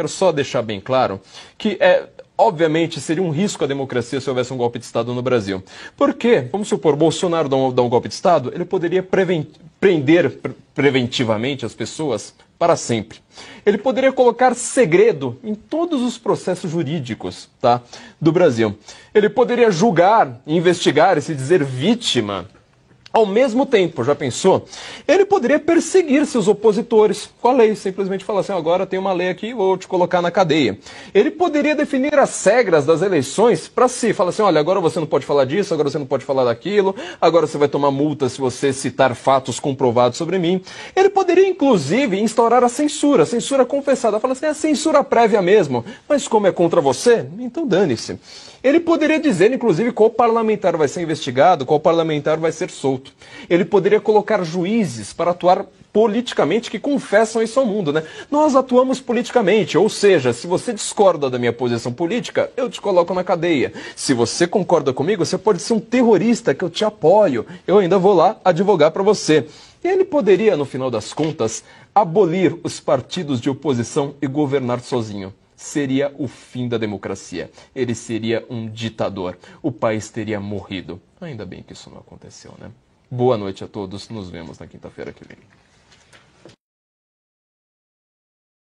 Quero só deixar bem claro que é, obviamente seria um risco à democracia se houvesse um golpe de Estado no Brasil. Porque, Vamos supor, Bolsonaro dá um, dá um golpe de Estado, ele poderia prender pre preventivamente as pessoas para sempre. Ele poderia colocar segredo em todos os processos jurídicos tá, do Brasil. Ele poderia julgar, investigar e se dizer vítima ao mesmo tempo, já pensou? Ele poderia perseguir seus opositores com a lei, simplesmente falar assim: agora tem uma lei aqui, vou te colocar na cadeia. Ele poderia definir as regras das eleições para si, falar assim: olha, agora você não pode falar disso, agora você não pode falar daquilo, agora você vai tomar multa se você citar fatos comprovados sobre mim. Ele poderia, inclusive, instaurar a censura, a censura confessada, falar assim: é censura prévia mesmo, mas como é contra você, então dane-se. Ele poderia dizer, inclusive, qual parlamentar vai ser investigado, qual parlamentar vai ser solto. Ele poderia colocar juízes para atuar politicamente que confessam isso ao mundo, né? Nós atuamos politicamente, ou seja, se você discorda da minha posição política, eu te coloco na cadeia. Se você concorda comigo, você pode ser um terrorista que eu te apoio. Eu ainda vou lá advogar para você. Ele poderia, no final das contas, abolir os partidos de oposição e governar sozinho seria o fim da democracia. Ele seria um ditador. O país teria morrido. Ainda bem que isso não aconteceu, né? Boa noite a todos. Nos vemos na quinta-feira que vem.